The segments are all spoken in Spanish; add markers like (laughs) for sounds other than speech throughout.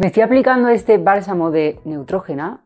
Me estoy aplicando este bálsamo de neutrógena.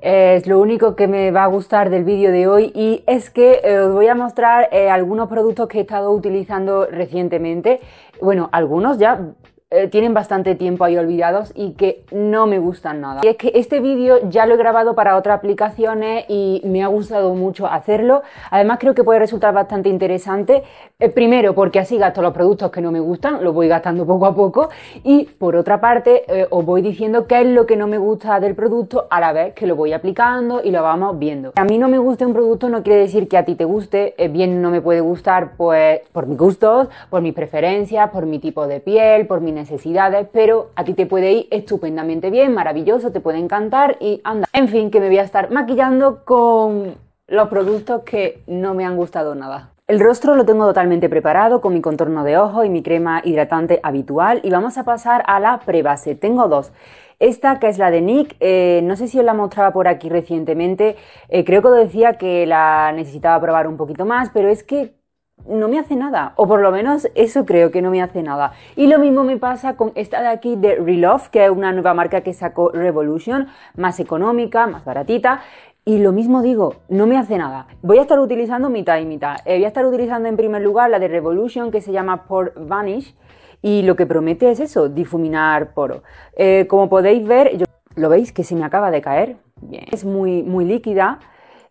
Es lo único que me va a gustar del vídeo de hoy y es que eh, os voy a mostrar eh, algunos productos que he estado utilizando recientemente. Bueno, algunos ya eh, tienen bastante tiempo ahí olvidados y que no me gustan nada. Y es que este vídeo ya lo he grabado para otras aplicaciones y me ha gustado mucho hacerlo. Además creo que puede resultar bastante interesante. Eh, primero porque así gasto los productos que no me gustan, los voy gastando poco a poco. Y por otra parte eh, os voy diciendo qué es lo que no me gusta del producto a la vez que lo voy aplicando y lo vamos viendo. a mí no me guste un producto no quiere decir que a ti te guste. bien no me puede gustar pues por mis gustos, por mis preferencias, por mi tipo de piel, por mi necesidades, pero a ti te puede ir estupendamente bien, maravilloso, te puede encantar y anda. En fin, que me voy a estar maquillando con los productos que no me han gustado nada. El rostro lo tengo totalmente preparado con mi contorno de ojo y mi crema hidratante habitual y vamos a pasar a la prebase. Tengo dos. Esta que es la de Nick, eh, no sé si os la mostraba por aquí recientemente, eh, creo que os decía que la necesitaba probar un poquito más, pero es que no me hace nada, o por lo menos eso creo que no me hace nada. Y lo mismo me pasa con esta de aquí de Relove, que es una nueva marca que sacó Revolution, más económica, más baratita. Y lo mismo digo, no me hace nada. Voy a estar utilizando mitad y mitad. Eh, voy a estar utilizando en primer lugar la de Revolution que se llama Por Vanish y lo que promete es eso, difuminar poro. Eh, como podéis ver, yo, ¿lo veis que se me acaba de caer? Bien. Es muy, muy líquida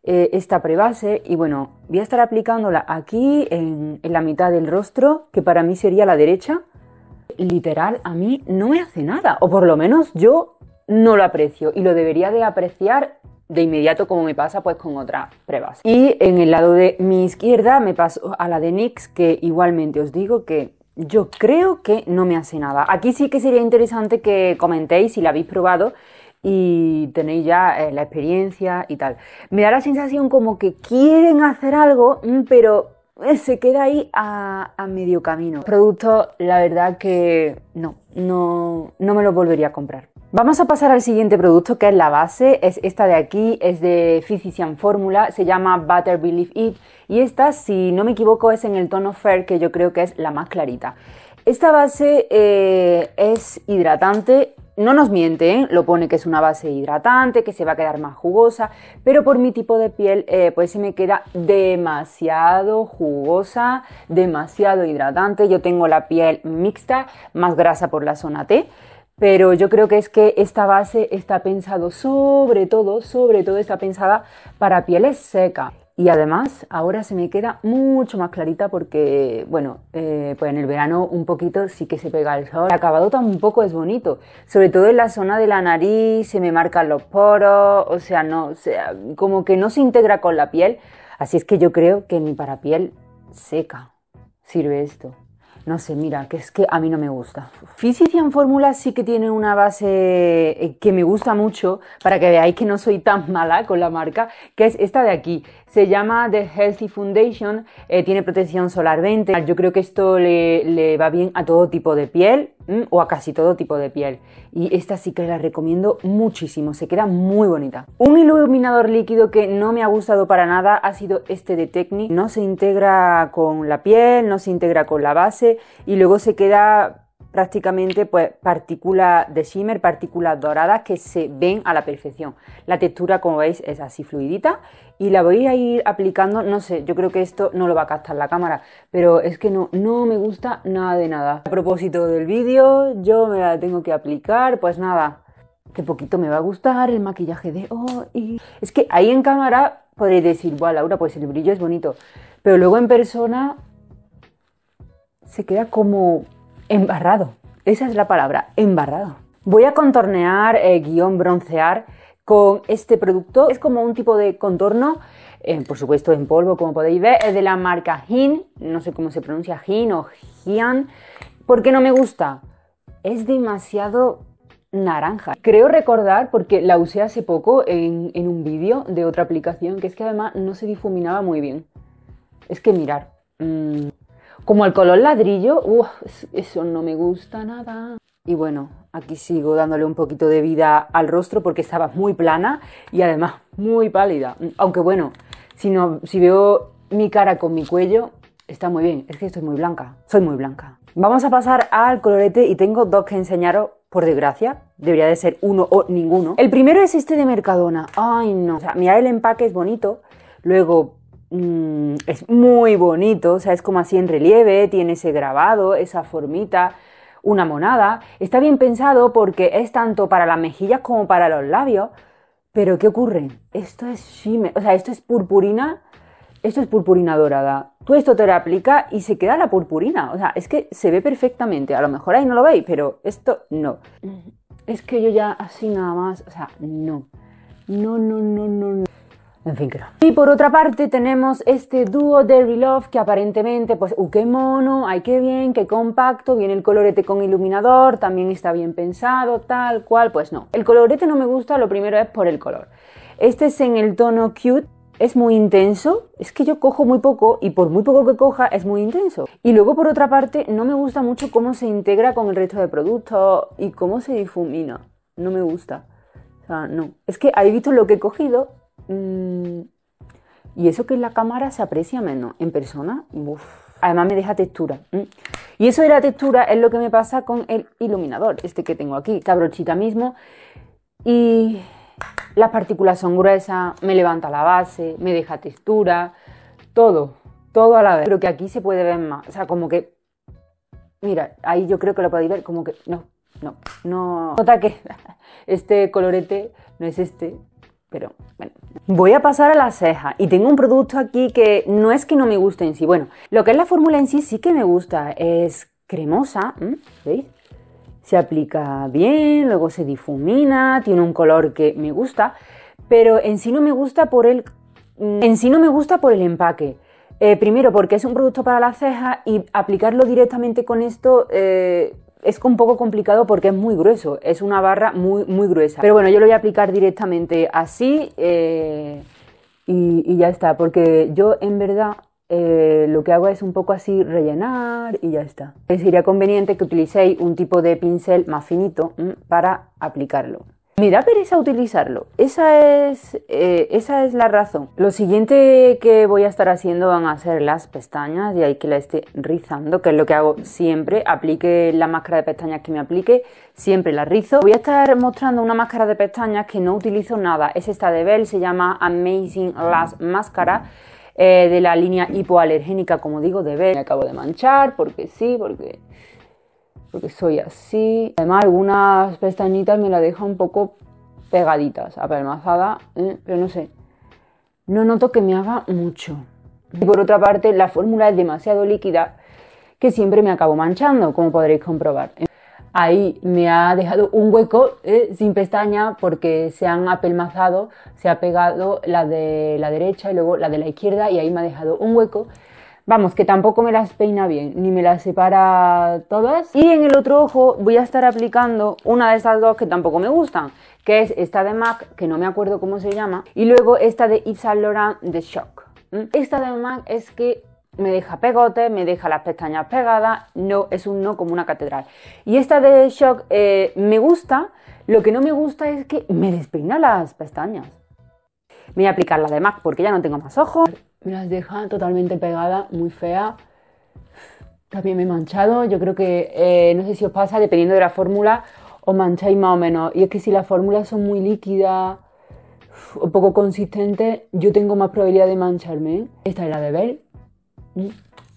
eh, esta prebase y bueno, voy a estar aplicándola aquí en, la mitad del rostro, que para mí sería la derecha. Literal, a mí no me hace nada, o por lo menos yo no lo aprecio y lo debería de apreciar de inmediato como me pasa pues con otras pruebas. Y en el lado de mi izquierda me paso a la de NYX que igualmente os digo que yo creo que no me hace nada. Aquí sí que sería interesante que comentéis si la habéis probado y tenéis ya eh, la experiencia y tal. Me da la sensación como que quieren hacer algo, mm, pero eh, se queda ahí a, medio camino. producto la verdad que no, no, no me lo volvería a comprar. Vamos a pasar al siguiente producto que es la base, es esta de aquí, es de Physician Formula, se llama Butter Believe It y esta, si no me equivoco, es en el tono Fair que yo creo que es la más clarita. Esta base eh, es hidratante, no nos miente, ¿eh? lo pone que es una base hidratante, que se va a quedar más jugosa, pero por mi tipo de piel eh, pues se me queda demasiado jugosa, demasiado hidratante. Yo tengo la piel mixta, más grasa por la zona T, pero yo creo que es que esta base está pensado sobre todo, sobre todo está pensada para pieles secas. Y además ahora se me queda mucho más clarita porque, bueno, eh, pues en el verano un poquito sí que se pega el sol. El acabado tampoco es bonito, sobre todo en la zona de la nariz, se me marcan los poros, o sea, no, sea, como que no se integra con la piel. Así es que yo creo que mi para piel seca sirve esto no sé, mira, que es que a mí no me gusta. en Fórmula sí que tiene una base eh, que me gusta mucho, para que veáis que no soy tan (laughs) mala con la marca, que es esta de aquí. Se llama The Healthy Foundation, eh, tiene protección solar 20. Yo creo que esto le, va bien a todo tipo de piel mm, o a casi todo tipo de piel. Y esta sí que la recomiendo muchísimo, se queda muy bonita. Un iluminador líquido que no me ha gustado para nada ha sido este de Technic. No se integra con la piel, no se integra con la base y luego se queda prácticamente pues, partículas de shimmer, partículas doradas que se ven a la perfección. La textura, como veis, es así fluidita y la voy a ir aplicando, no sé, yo creo que esto no lo va a captar la cámara, pero es que no, no me gusta nada de nada. A propósito del vídeo, yo me la tengo que aplicar, pues nada, que poquito me va a gustar el maquillaje de hoy. Es que ahí en cámara podéis decir, bueno, Laura, pues el brillo es bonito, pero luego en persona se queda como embarrado. Esa es la palabra, embarrado. Voy a contornear, eh, guión broncear con este producto. Es como un tipo de contorno, eh, por supuesto en polvo, como podéis ver. Es de la marca Jin no sé cómo se pronuncia, Jin o Hian. ¿Por qué no me gusta? Es demasiado naranja. Creo recordar, porque la usé hace poco en, un vídeo de otra aplicación, que es que además no se difuminaba muy bien. Es que mirar. Mm, como el color ladrillo, eso no me gusta nada. Y bueno, aquí sigo dándole un poquito de vida al rostro porque estaba muy plana y además muy pálida. Aunque bueno, si, no, si veo mi cara con mi cuello, está muy bien. Es que estoy muy blanca, soy muy blanca. Vamos a pasar al colorete y tengo dos que enseñaros por desgracia, debería de ser uno o ninguno. El primero es este de Mercadona. Ay, no. O sea, mirad el empaque, es bonito. Luego, Mm, es muy bonito, o sea, es como así en relieve, tiene ese grabado, esa formita, una monada. Está bien pensado porque es tanto para las mejillas como para los labios. Pero ¿qué ocurre? Esto es chime, o sea, esto es purpurina, esto es purpurina dorada. Tú esto te lo aplica y se queda la purpurina, o sea, es que se ve perfectamente. A lo mejor ahí no lo veis, pero esto no. Es que yo ya así nada más, o sea, no. No, no, no, no, no. En fin, creo. Y por otra parte tenemos este dúo de Relove que aparentemente, pues, ¡uh, qué mono! ¡Ay, qué bien! ¡Qué compacto! Viene el colorete con iluminador, también está bien pensado, tal cual. Pues no, el colorete no me gusta, lo primero es por el color. Este es en el tono cute, es muy intenso, es que yo cojo muy poco y por muy poco que coja es muy intenso. Y luego por otra parte no me gusta mucho cómo se integra con el resto de productos y cómo se difumina, no me gusta. O sea, no, es que habéis visto lo que he cogido Mm, y eso que en la cámara se aprecia menos, en persona, además me deja textura. Y eso de la textura es lo que me pasa con el iluminador, este que tengo aquí, esta brochita mismo. Y las partículas son gruesas, me levanta la base, me deja textura, todo, todo a la vez. Pero que aquí se puede ver más, o sea, como que, mira, ahí yo creo que lo podéis ver, como que, no, no, no, nota que (laughs) este colorete no es este, pero bueno, Voy a pasar a la ceja y tengo un producto aquí que no es que no me guste en sí. Bueno, lo que es la fórmula en sí sí que me gusta. Es cremosa, ¿veis? Se aplica bien, luego se difumina, tiene un color que me gusta, pero en sí no me gusta por el, mm, en sí no me gusta por el empaque. Eh, primero porque es un producto para la ceja y aplicarlo directamente con esto eh, es un poco complicado porque es muy grueso, es una barra muy, muy gruesa. Pero bueno, yo lo voy a aplicar directamente así eh, y, ya está, porque yo en verdad eh, lo que hago es un poco así rellenar y ya está. Sería conveniente que utilicéis un tipo de pincel más finito mm, para aplicarlo. Me da pereza utilizarlo. Esa es, eh, esa es la razón. Lo siguiente que voy a estar haciendo van a ser las pestañas, de ahí que la esté rizando, que es lo que hago siempre. Aplique la máscara de pestañas que me aplique, siempre la rizo. Voy a estar mostrando una máscara de pestañas que no utilizo nada. Es esta de Bell, se llama Amazing Last Máscara. Eh, de la línea hipoalergénica, como digo, de Bell. Me acabo de manchar, porque sí, porque porque soy así. Además, algunas pestañitas me la deja un poco pegaditas, apelmazada, ¿eh? pero no sé. No noto que me haga mucho. Y por otra parte, la fórmula es demasiado líquida que siempre me acabo manchando, como podréis comprobar. ¿eh? Ahí me ha dejado un hueco ¿eh? sin pestaña porque se han apelmazado, se ha pegado la de la derecha y luego la de la izquierda y ahí me ha dejado un hueco Vamos, que tampoco me las peina bien, ni me las separa todas. Y en el otro ojo voy a estar aplicando una de esas dos que tampoco me gustan, que es esta de MAC, que no me acuerdo cómo se llama, y luego esta de Yves Laurent de Shock. ¿Mm? Esta de MAC es que me deja pegote, me deja las pestañas pegadas, no, es un no como una catedral. Y esta de Shock eh, me gusta, lo que no me gusta es que me despeina las pestañas. voy a aplicar la de MAC porque ya no tengo más ojos me las deja totalmente pegada, muy fea. También me he manchado, yo creo que, eh, no sé si os pasa, dependiendo de la fórmula, os mancháis más o menos. Y es que si las fórmulas son muy líquidas o poco consistentes, yo tengo más probabilidad de mancharme. ¿eh? Esta es la de Bell, mm,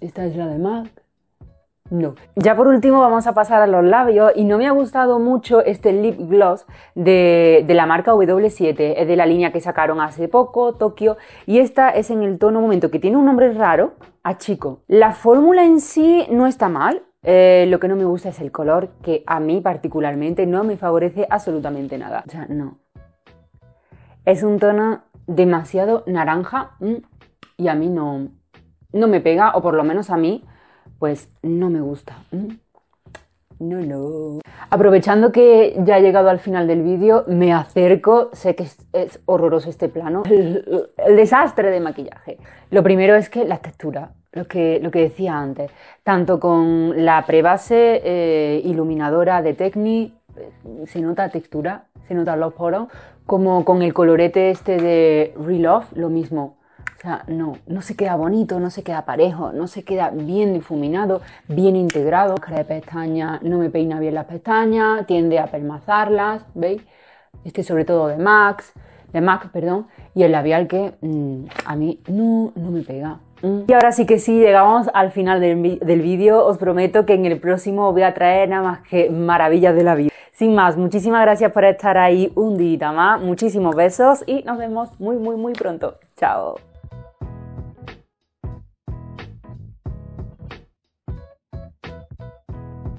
esta es la de Mac, no. Ya por último vamos a pasar a los labios y no me ha gustado mucho este lip gloss de, la marca W7, es de la línea que sacaron hace poco, Tokio, y esta es en el tono momento que tiene un nombre raro, a chico. La fórmula en sí no está mal, eh, lo que no me gusta es el color que a mí particularmente no me favorece absolutamente nada. O sea, no. Es un tono demasiado naranja mm, y a mí no, no me pega, o por lo menos a mí pues no me gusta. No, no. Aprovechando que ya he llegado al final del vídeo, me acerco. Sé que es, horroroso este plano. (laughs) El, desastre de maquillaje. Lo primero es que la textura, lo que, lo que decía antes, tanto con la prebase eh, iluminadora de Techni, eh, se nota textura, se notan los poros, como con el colorete este de Relove, lo mismo o sea, no, no se queda bonito, no se queda parejo, no se queda bien difuminado, bien integrado. Cara pestaña no me peina bien las pestañas, tiende a permazarlas, ¿veis? Este sobre todo de Max, de Max perdón, y el labial que mm, a mí no, no me pega. Mm. Y ahora sí que sí, llegamos al final del, vídeo. Os prometo que en el próximo voy a traer nada más que maravillas de la vida. Sin más, muchísimas gracias por estar ahí un día más. Muchísimos besos y nos vemos muy, muy, muy pronto. Chao.